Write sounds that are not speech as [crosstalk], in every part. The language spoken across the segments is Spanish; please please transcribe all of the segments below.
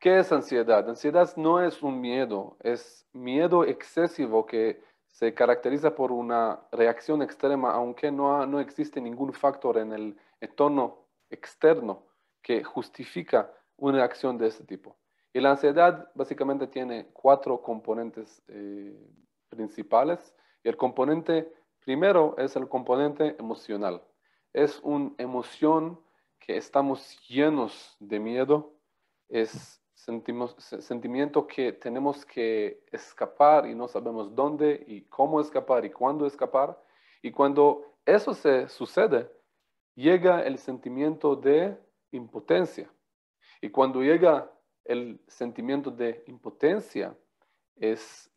¿Qué es ansiedad? Ansiedad no es un miedo, es miedo excesivo que se caracteriza por una reacción extrema, aunque no, no existe ningún factor en el entorno externo que justifica una reacción de este tipo. Y la ansiedad básicamente tiene cuatro componentes eh, principales. el componente primero es el componente emocional. Es una emoción que estamos llenos de miedo, es Sentimiento que tenemos que escapar y no sabemos dónde y cómo escapar y cuándo escapar. Y cuando eso se sucede, llega el sentimiento de impotencia. Y cuando llega el sentimiento de impotencia, es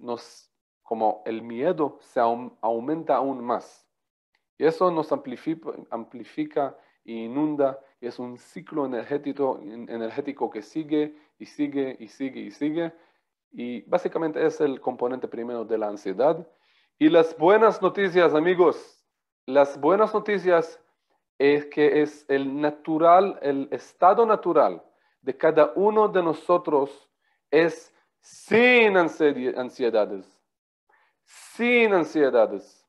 como el miedo se aumenta aún más. Y eso nos amplifica, amplifica inunda, es un ciclo energético, energético que sigue y sigue y sigue y sigue. Y básicamente es el componente primero de la ansiedad. Y las buenas noticias, amigos, las buenas noticias es que es el natural, el estado natural de cada uno de nosotros es sin ansiedades, sin ansiedades,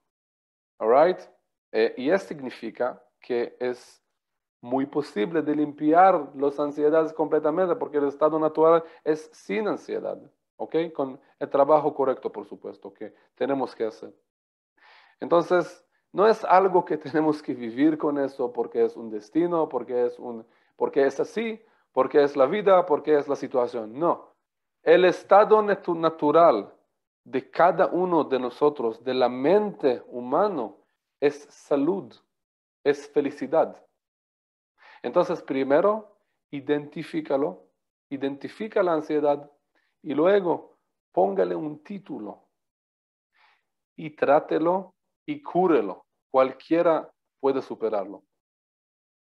all right? Eh, y eso significa que es muy posible de limpiar las ansiedades completamente, porque el estado natural es sin ansiedad, ¿ok? Con el trabajo correcto, por supuesto, que tenemos que hacer. Entonces, no es algo que [laughs] tenemos que vivir con eso porque es un destino, porque es, un, porque es así, porque es la vida, porque es la situación. No, el estado natural de cada uno de nosotros, de la mente humana, es salud, es felicidad. Entonces, primero, identifícalo, identifica la ansiedad y luego póngale un título y trátelo y cúrelo. Cualquiera puede superarlo.